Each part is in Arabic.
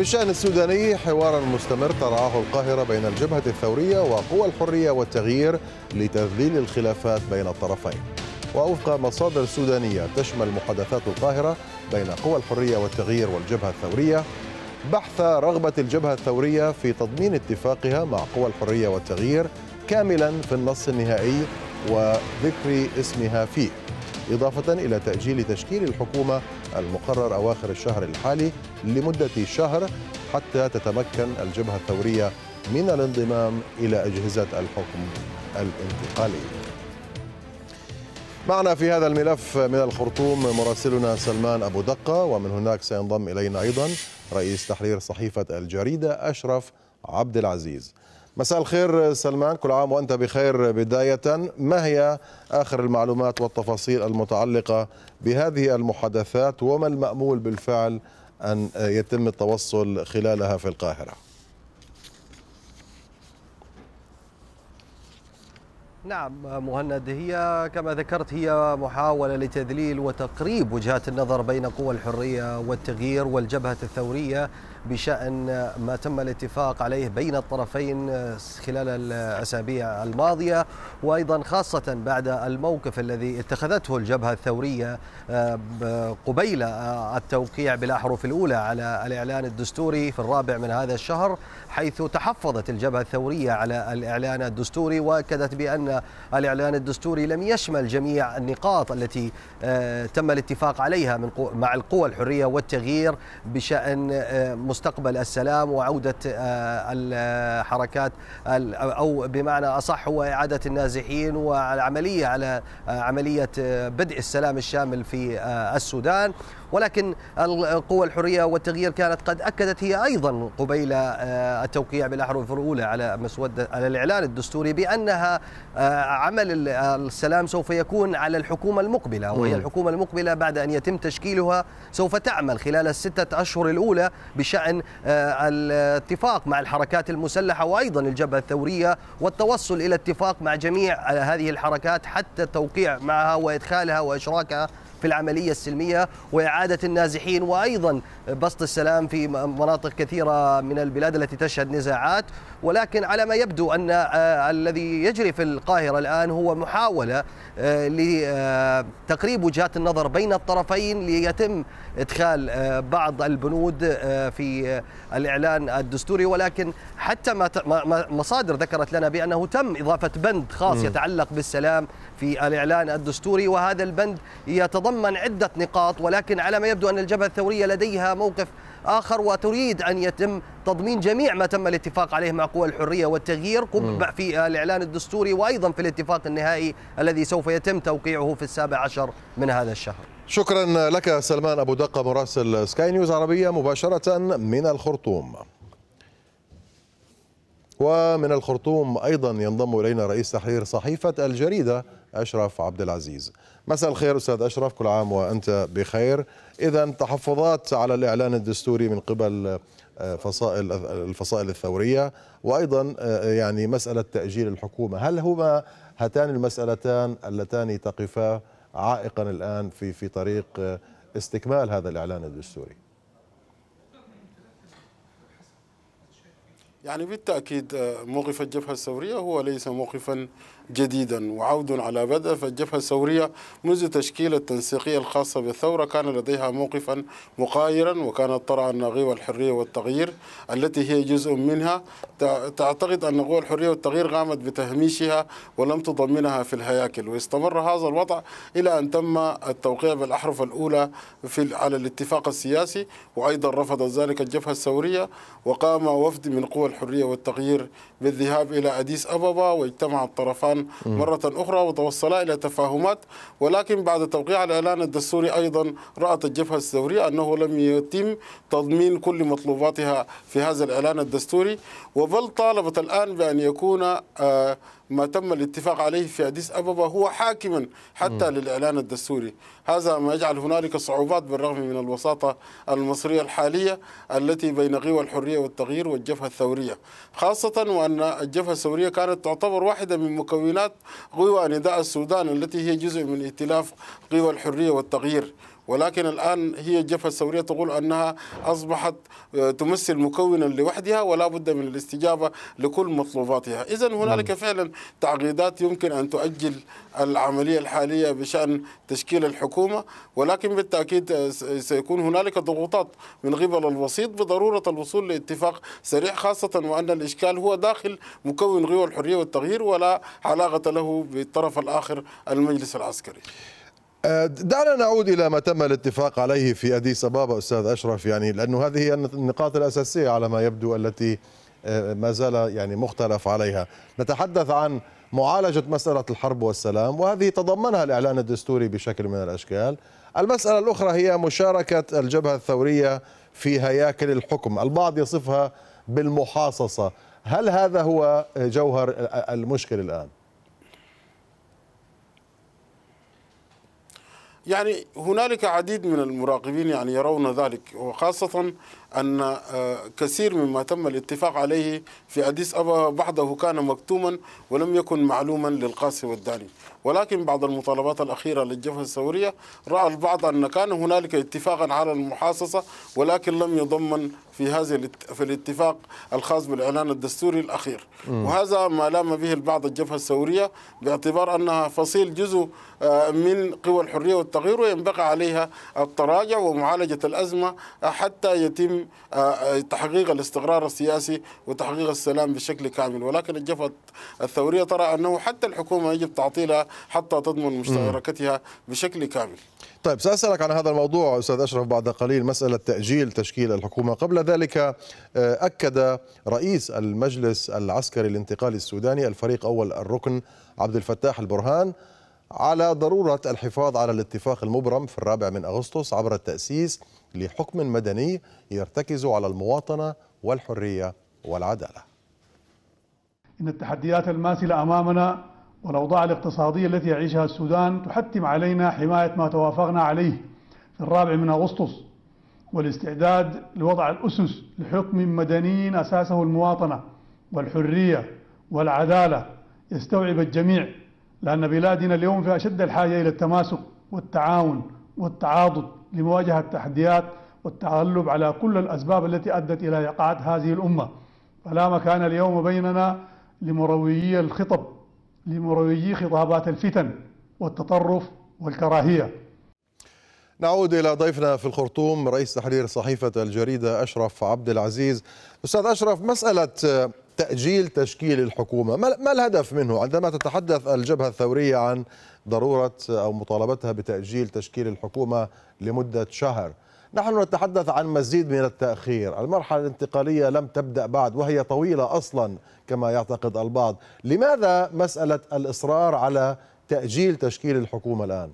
في الشأن السوداني حوار مستمر ترعاه القاهرة بين الجبهة الثورية وقوى الحرية والتغيير لتذليل الخلافات بين الطرفين ووفق مصادر سودانية تشمل محادثات القاهرة بين قوى الحرية والتغيير والجبهة الثورية بحث رغبة الجبهة الثورية في تضمين اتفاقها مع قوى الحرية والتغيير كاملا في النص النهائي وذكر اسمها فيه إضافة إلى تأجيل تشكيل الحكومة المقرر أواخر الشهر الحالي لمدة شهر حتى تتمكن الجبهة الثورية من الانضمام إلى أجهزة الحكم الانتقالي معنا في هذا الملف من الخرطوم مراسلنا سلمان أبو دقة ومن هناك سينضم إلينا أيضا رئيس تحرير صحيفة الجريدة أشرف عبد العزيز مساء الخير سلمان كل عام وأنت بخير بداية ما هي آخر المعلومات والتفاصيل المتعلقة بهذه المحادثات وما المأمول بالفعل أن يتم التوصل خلالها في القاهرة نعم مهند هي كما ذكرت هي محاولة لتذليل وتقريب وجهات النظر بين قوى الحرية والتغيير والجبهة الثورية بشأن ما تم الاتفاق عليه بين الطرفين خلال الأسابيع الماضية وأيضا خاصة بعد الموقف الذي اتخذته الجبهة الثورية آه، قبيل آه، التوقيع بالأحرف الأولى على الإعلان الدستوري في الرابع من هذا الشهر حيث تحفظت الجبهة الثورية على الإعلان الدستوري وأكدت بأن الإعلان الدستوري لم يشمل جميع النقاط التي آه، تم الاتفاق عليها مع القوى الحرية والتغيير بشأن مستقبل السلام وعودة آه، الحركات آه، أو بمعنى أصح هو إعادة النازحين والعملية على آه، عملية بدء السلام الشامل في السودان ولكن القوى الحرية والتغيير كانت قد أكدت هي أيضا قبيل التوقيع بالأحرف الأولى على مسودة على الإعلان الدستوري بأنها عمل السلام سوف يكون على الحكومة المقبلة وهي الحكومة المقبلة بعد أن يتم تشكيلها سوف تعمل خلال الستة أشهر الأولى بشأن عن آه، الاتفاق مع الحركات المسلحة وأيضا الجبهة الثورية والتوصل إلى اتفاق مع جميع آه، هذه الحركات حتى التوقيع معها وإدخالها وإشراكها في العملية السلمية وإعادة النازحين وأيضا بسط السلام في مناطق كثيرة من البلاد التي تشهد نزاعات ولكن على ما يبدو أن آه، الذي يجري في القاهرة الآن هو محاولة آه، لتقريب وجهات النظر بين الطرفين ليتم إدخال آه، بعض البنود في الإعلان الدستوري ولكن حتى ما مصادر ذكرت لنا بأنه تم إضافة بند خاص يتعلق بالسلام في الإعلان الدستوري وهذا البند يتضمن تتضمن عدة نقاط ولكن على ما يبدو أن الجبهة الثورية لديها موقف آخر وتريد أن يتم تضمين جميع ما تم الاتفاق عليه مع قوى الحرية والتغيير قبع في الإعلان الدستوري وأيضا في الاتفاق النهائي الذي سوف يتم توقيعه في السابع عشر من هذا الشهر شكرا لك سلمان أبو دقة مراسل سكاي نيوز عربية مباشرة من الخرطوم ومن الخرطوم أيضا ينضم إلينا رئيس تحرير صحيفة الجريدة أشرف عبد العزيز مساء الخير استاذ اشرف كل عام وانت بخير اذا تحفظات على الاعلان الدستوري من قبل آه، فصائل الفصائل الثوريه وايضا آه، يعني مساله تاجيل الحكومه هل هما هاتان المسالتان اللتان تقفا عائقا الان في في طريق آه، استكمال هذا الاعلان الدستوري يعني بالتأكيد آه، موقف الجبهة الثورية هو ليس موقفا جديدا وعود على بدء فالجبهة الثورية منذ تشكيل التنسيقية الخاصة بالثورة كان لديها موقفا مقايرا وكانت ترى أن قوى الحرية والتغيير التي هي جزء منها تعتقد أن قوى الحرية والتغيير قامت بتهميشها ولم تضمنها في الهياكل واستمر هذا الوضع إلى أن تم التوقيع بالأحرف الأولى في على الاتفاق السياسي وأيضا رفضت ذلك الجبهة الثورية وقام وفد من قوى والحرية والتغيير بالذهاب إلى أديس أبابا واجتمع الطرفان مرة أخرى وتوصلا إلى تفاهمات ولكن بعد توقيع الإعلان الدستوري أيضا رأت الجبهة الثورية أنه لم يتم تضمين كل مطلوباتها في هذا الإعلان الدستوري وبل طالبت الآن بأن يكون آه ما تم الاتفاق عليه في أديس أبابا هو حاكما حتى م. للإعلان الدستوري هذا ما يجعل هنالك صعوبات بالرغم من الوساطة المصرية الحالية التي بين قوى الحرية والتغيير والجبهة الثورية خاصة وأن الجبهة الثورية كانت تعتبر واحدة من مكونات قوى نداء السودان التي هي جزء من ائتلاف قوى الحرية والتغيير ولكن الآن هي الجبهة الثورية تقول أنها أصبحت آه، تمثل مكونا لوحدها ولا بد من الاستجابة لكل مطلوباتها إذا هنالك نعم. فعلا تعقيدات يمكن أن تؤجل العملية الحالية بشأن تشكيل الحكومة ولكن بالتأكيد آه، سيكون هنالك ضغوطات من قبل الوسيط بضرورة الوصول لاتفاق سريع خاصة وأن الإشكال هو داخل مكون قوى الحرية والتغيير ولا علاقة له بالطرف الآخر المجلس العسكري آه، دعنا نعود الى ما تم الاتفاق عليه في اديس ابابا استاذ اشرف يعني لانه هذه هي النقاط الاساسيه على ما يبدو التي آه، ما زال يعني مختلف عليها نتحدث عن معالجه مساله الحرب والسلام وهذه تضمنها الاعلان الدستوري بشكل من الاشكال المساله الاخرى هي مشاركه الجبهه الثوريه في هياكل الحكم البعض يصفها بالمحاصصه هل هذا هو جوهر المشكل الان يعني هنالك عديد من المراقبين يعني يرون ذلك وخاصة أن آه، كثير مما تم الاتفاق عليه في أديس أبا بعضه كان مكتوما ولم يكن معلوما للقاسي والداني ولكن بعد المطالبات الأخيرة للجبهة الثورية رأى البعض أن كان هنالك اتفاقا على المحاصصة ولكن لم يضمن في هذه في الاتفاق الخاص بالإعلان الدستوري الأخير وهذا ما لام به البعض الجبهة الثورية باعتبار أنها فصيل جزء آه، من قوى الحرية والتغيير وينبغي عليها التراجع ومعالجة الأزمة حتى يتم آه، تحقيق الاستقرار السياسي وتحقيق السلام بشكل كامل ولكن الجبهة الثورية ترى أنه حتى الحكومة يجب تعطيلها حتى تضمن مشتركتها بشكل كامل طيب سأسألك عن هذا الموضوع أستاذ أشرف بعد قليل مسألة تأجيل تشكيل الحكومة قبل ذلك آه، أكد رئيس المجلس العسكري الانتقالي السوداني الفريق أول الركن عبد الفتاح البرهان على ضرورة الحفاظ على الاتفاق المبرم في الرابع من أغسطس عبر التأسيس لحكم مدني يرتكز على المواطنة والحرية والعدالة إن التحديات الماثلة أمامنا والأوضاع الاقتصادية التي يعيشها السودان تحتم علينا حماية ما توافقنا عليه في الرابع من أغسطس والاستعداد لوضع الأسس لحكم مدني أساسه المواطنة والحرية والعدالة يستوعب الجميع لأن بلادنا اليوم في أشد الحاجة إلى التماسك والتعاون والتعاضد لمواجهة التحديات والتغلب على كل الأسباب التي أدت إلى يقعة هذه الأمة فلا مكان اليوم بيننا لمرويي الخطب لمروجي خطابات الفتن والتطرف والكراهية نعود إلى ضيفنا في الخرطوم رئيس تحرير صحيفة الجريدة أشرف عبد العزيز أستاذ أشرف مسألة تأجيل تشكيل الحكومة ما الهدف منه عندما تتحدث الجبهة الثورية عن ضرورة أو مطالبتها بتأجيل تشكيل الحكومة لمدة شهر نحن نتحدث عن مزيد من التأخير المرحلة الانتقالية لم تبدأ بعد وهي طويلة أصلا كما يعتقد البعض لماذا مسألة الإصرار على تأجيل تشكيل الحكومة الآن؟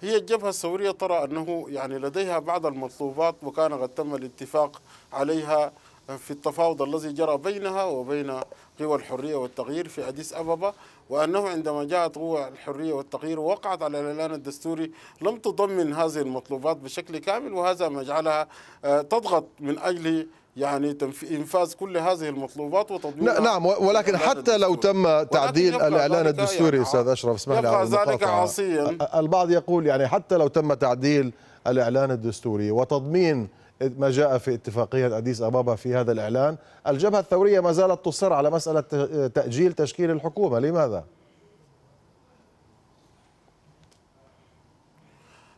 هي الجبهة الثورية ترى أنه يعني لديها بعض المطلوبات وكان قد تم الاتفاق عليها في التفاوض الذي جرى بينها وبين قوى الحرية والتغيير في أديس أبابا وأنه عندما جاءت قوى الحرية والتغيير ووقعت على الإعلان الدستوري لم تضمن هذه المطلوبات بشكل كامل وهذا ما جعلها آه، تضغط من أجل يعني انفاذ كل هذه المطلوبات وتضمين نعم ولكن حتى لو تم تعديل الاعلان الدستوري يعني استاذ اشرف اسمح لي ذلك عاصيا البعض يقول يعني حتى لو تم تعديل الاعلان الدستوري وتضمين ما جاء في اتفاقية أديس أبابا في هذا الإعلان الجبهة الثورية ما زالت تصر على مسألة تأجيل تشكيل الحكومة لماذا؟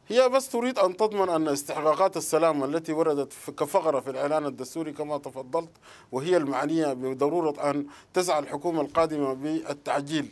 هي بس تريد أن تضمن أن استحقاقات السلام التي وردت كفقرة في الإعلان الدستوري كما تفضلت وهي المعنية بضرورة أن تسعى الحكومة القادمة بالتعجيل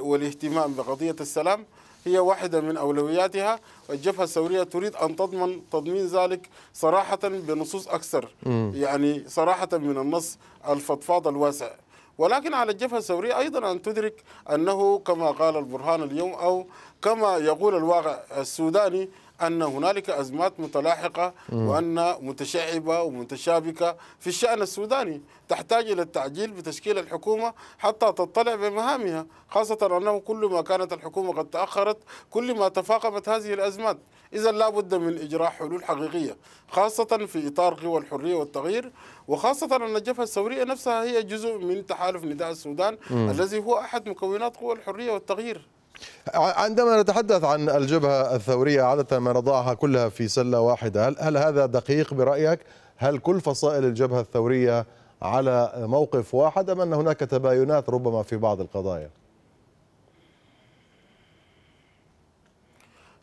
والاهتمام بقضية السلام هي واحدة من أولوياتها والجبهة الثورية تريد أن تضمن تضمين ذلك صراحة بنصوص أكثر م. يعني صراحة من النص الفضفاض الواسع ولكن على الجبهة الثورية أيضا أن تدرك أنه كما قال البرهان اليوم أو كما يقول الواقع السوداني أن هنالك أزمات متلاحقة وأن متشعبة ومتشابكة في الشأن السوداني تحتاج إلى التعجيل بتشكيل الحكومة حتى تطلع بمهامها خاصة أنه كل ما كانت الحكومة قد تأخرت كل ما تفاقمت هذه الأزمات إذا لا بد من إجراء حلول حقيقية خاصة في إطار قوى الحرية والتغيير وخاصة أن الجبهة الثورية نفسها هي جزء من تحالف نداء السودان م. الذي هو أحد مكونات قوى الحرية والتغيير عندما نتحدث عن الجبهة الثورية عادة ما نضعها كلها في سلة واحدة هل, هذا دقيق برأيك؟ هل كل فصائل الجبهة الثورية على موقف واحد أم أن هناك تباينات ربما في بعض القضايا؟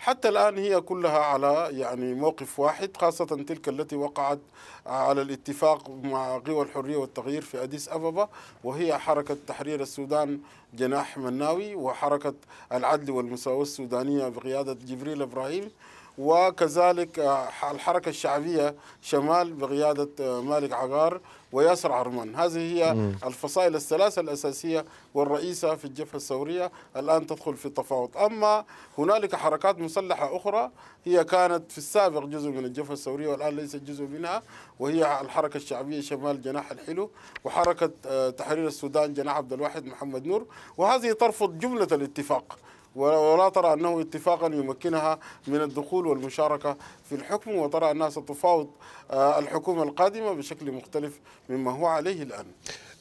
حتى الآن هي كلها على يعني موقف واحد خاصة تلك التي وقعت على الاتفاق مع قوى الحرية والتغيير في أديس أبابا وهي حركة تحرير السودان جناح مناوي وحركة العدل والمساواة السودانية بقيادة جبريل إبراهيم وكذلك آه، الحركة الشعبية شمال بقيادة آه، مالك عقار وياسر عرمان هذه هي الفصائل الثلاثة الأساسية والرئيسة في الجبهة الثورية الآن تدخل في التفاوض أما هنالك حركات مسلحة أخرى هي كانت في السابق جزء من الجبهة الثورية والآن ليست جزء منها وهي الحركة الشعبية شمال جناح الحلو وحركة آه، تحرير السودان جناح عبد الواحد محمد نور وهذه ترفض جملة الاتفاق ولا ترى أنه اتفاقا يمكنها من الدخول والمشاركة في الحكم وترى أنها ستفاوض آه، الحكومة القادمة بشكل مختلف مما هو عليه الآن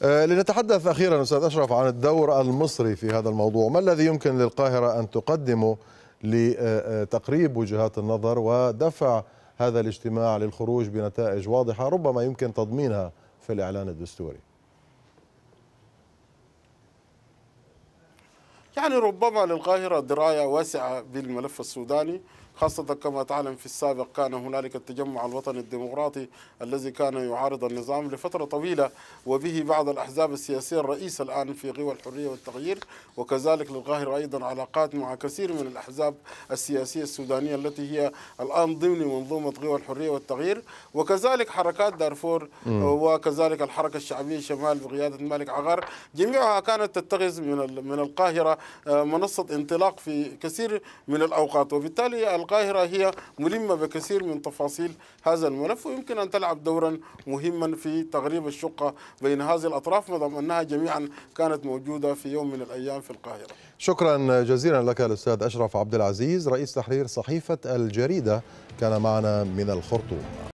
آه، لنتحدث أخيرا أستاذ أشرف عن الدور المصري في هذا الموضوع ما الذي يمكن للقاهرة أن تقدمه لتقريب وجهات النظر ودفع هذا الاجتماع للخروج بنتائج واضحة ربما يمكن تضمينها في الإعلان الدستوري يعني ربما للقاهرة دراية واسعة بالملف السوداني خاصة كما تعلم في السابق كان هنالك التجمع الوطني الديمقراطي الذي كان يعارض النظام لفترة طويلة وبه بعض الأحزاب السياسية الرئيسة الآن في قوى الحرية والتغيير وكذلك للقاهرة أيضا علاقات مع كثير من الأحزاب السياسية السودانية التي هي الآن ضمن منظومة قوى الحرية والتغيير وكذلك حركات دارفور وكذلك الحركة الشعبية الشمال بقيادة مالك عغار جميعها كانت تتخذ من من القاهرة آه، منصة انطلاق في كثير من الأوقات وبالتالي القاهرة هي ملمة بكثير من تفاصيل هذا الملف ويمكن أن تلعب دورا مهما في تغريب الشقة بين هذه الأطراف ما أنها جميعا كانت موجودة في يوم من الأيام في القاهرة شكرا جزيلا لك الأستاذ أشرف عبد العزيز رئيس تحرير صحيفة الجريدة كان معنا من الخرطوم